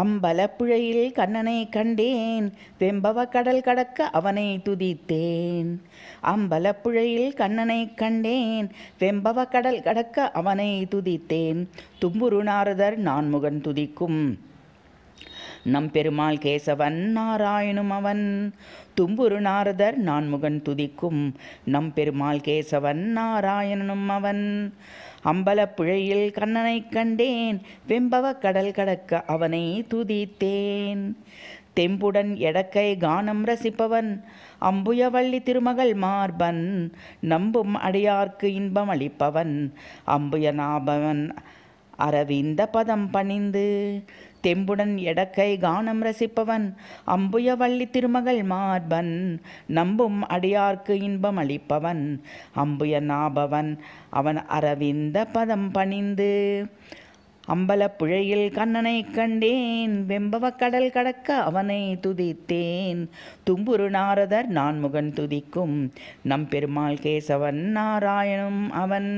அம்பலப்புழையில் கண்ணனை கண்டேன் வெம்பவ கடல் கடக்க அவனை துதித்தேன் அம்பலப்புழையில் கண்ணனை கண்டேன் வெம்பவ கடல் கடக்க அவனை துதித்தேன் தும்புரு நாரதர் நான் முகன் துதிக்கும் நம்பெருமாள் கேசவன் நாராயணும் அவன் தும்புரு நாரதர் நான்முகன் துதிக்கும் நம்பெருமாள் கேசவன் நாராயணனும் அவன் அம்பலப்புழையில் கண்ணனை கண்டேன் வெம்பவ கடல் கடக்க அவனை துதித்தேன் தெம்புடன் எடக்கை கானம் ரசிப்பவன் அம்புயவள்ளி திருமகள் மார்பன் நம்பும் அடியார்க்கு இன்பம் அளிப்பவன் அம்புயநாபவன் அரவிந்த பதம் பணிந்து தெம்புடன் எடக்கை கானம் ரசிப்பவன் அம்புயவள்ளி திருமகள் மார்பன் நம்பும் அடியார்க்கு இன்பம் அளிப்பவன் அம்புய நாபவன் அவன் அரவிந்த பதம் பணிந்து அம்பலப்புழையில் கண்ணனை கண்டேன் வெம்பவ கடல் கடக்க அவனை துதித்தேன் தும்புரு நாரதர் நான்முகன் துதிக்கும் பெருமாள் கேசவன் நாராயணும் அவன்